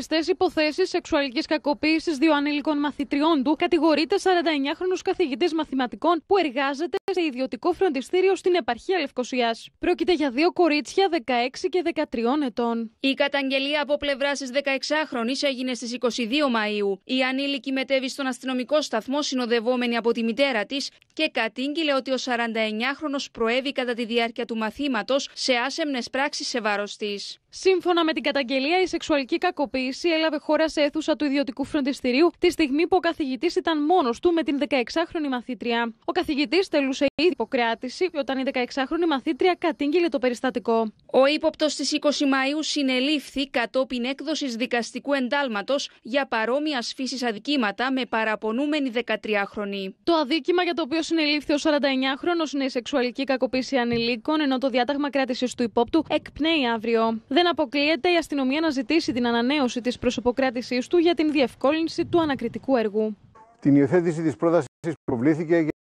Πιστέ υποθέσεις σεξουαλικής κακοποίησης δύο ανήλικων μαθητριών του κατηγορείται 49χρονο καθηγητής μαθηματικών που εργάζεται σε ιδιωτικό φροντιστήριο στην επαρχία Λευκοσίας. Πρόκειται για δύο κορίτσια 16 και 13 ετών. Η καταγγελία από πλευρά της 16χρονη έγινε στις 22 Μαου. Η ανήλικη μετέβη στον αστυνομικό σταθμό συνοδευόμενη από τη μητέρα της και κατήγγειλε ότι ο 49χρονο προέβη κατά τη διάρκεια του μαθήματος σε άσεμνες πράξεις σε βάρος της. Σύμφωνα με την καταγγελία, η σεξουαλική κακοποίηση έλαβε χώρα σε αίθουσα του ιδιωτικού φροντιστηρίου τη στιγμή που ο καθηγητής ήταν μόνος του με την 16χρονη μαθήτρια. Ο καθηγητής τελούσε ήδη υποκράτηση όταν η 16χρονη μαθήτρια κατήγγειλε το περιστατικό. Ο ύποπτος τη 20 Μαου συνελήφθη κατόπιν έκδοσης δικαστικού εντάλματος για παρόμοια φύση αδικήματα με παραπονούμενη 13χρονη. Το αδίκημα για το οποίο συνελήφθη ο 49χρονο είναι η σεξουαλική κακοποίηση ανηλίκων, ενώ το διάταγμα κράτησης του υπόπτου εκπνέει αύριο δεν αποκλείεται η αστυνομία να ζητήσει την ανανέωση της προσωποκράτησής του για την διευκόλυνση του ανακριτικού έργου. Την υιοθέτηση της πρότασης προβλήθηκε.